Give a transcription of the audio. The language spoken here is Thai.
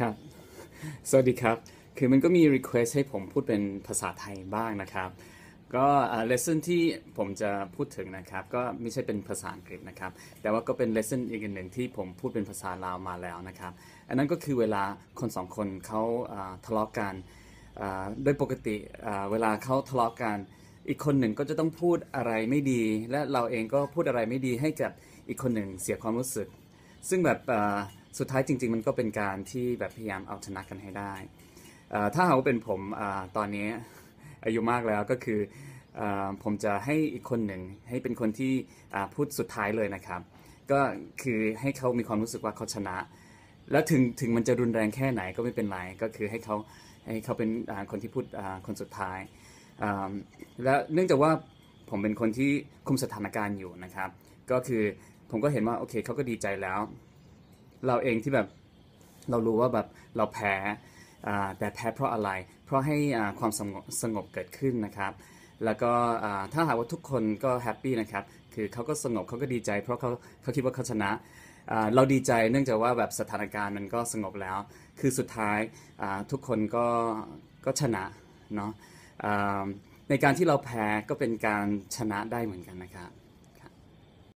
ครับ สวัสดีครับ คือมันก็มี Request ให้ผมพูดเป็นภาษาไทยบ้างนะครับ ก็เลสเซนที่ผมจะพูดถึงนะครับ ก็ไม่ใช่เป็นภาษาอังกฤษนะครับ แต่ว่าก็เป็นเลสเซนอีกหนึ่งที่ผมพูดเป็นภาษาลาวมาแล้วนะครับ อันนั้นก็คือเวลาคนสองคนเขาทะเลาะกันโดยปกติเวลาเขาทะเลาะกัน อีกคนหนึ่งก็จะต้องพูดอะไรไม่ดี และเราเองก็พูดอะไรไม่ดีให้กับอีกคนหนึ่งเสียความรู้สึก ซึ่งแบบสุดท้ายจริงๆ มันก็เป็นการที่แบบพยายามเอาชนะกันให้ได้ ถ้าหากว่าเป็นผมตอนนี้อายุมากแล้วก็คือผมจะให้อีกคนหนึ่งให้เป็นคนที่พูดสุดท้ายเลยนะครับ ก็คือให้เขามีความรู้สึกว่าเขาชนะ แล้วถึงถึงมันจะรุนแรงแค่ไหนก็ไม่เป็นไร ก็คือให้เขาให้เขาเป็นคนที่พูดคนสุดท้าย และเนื่องจากว่าผมเป็นคนที่คุมสถานการณ์อยู่นะครับ ก็คือผมก็เห็นว่าโอเคเขาก็ดีใจแล้วเราเองที่แบบเรารู้ว่าแบบเราแพ้แต่แพ้เพราะอะไร เพราะให้ความสงบสงบเกิดขึ้นนะครับ แล้วก็ถ้าหากว่าทุกคนก็แฮปปี้นะครับคือเขาก็สงบเขาก็ดีใจ เพราะเขาเขาคิดว่าเขาชนะเราดีใจเนื่องจากว่าแบบสถานการณ์มันก็สงบแล้ว คือสุดท้ายทุกคนก็ก็ชนะเนาะในการที่เราแพ้ก็เป็นการชนะได้เหมือนกันนะครับ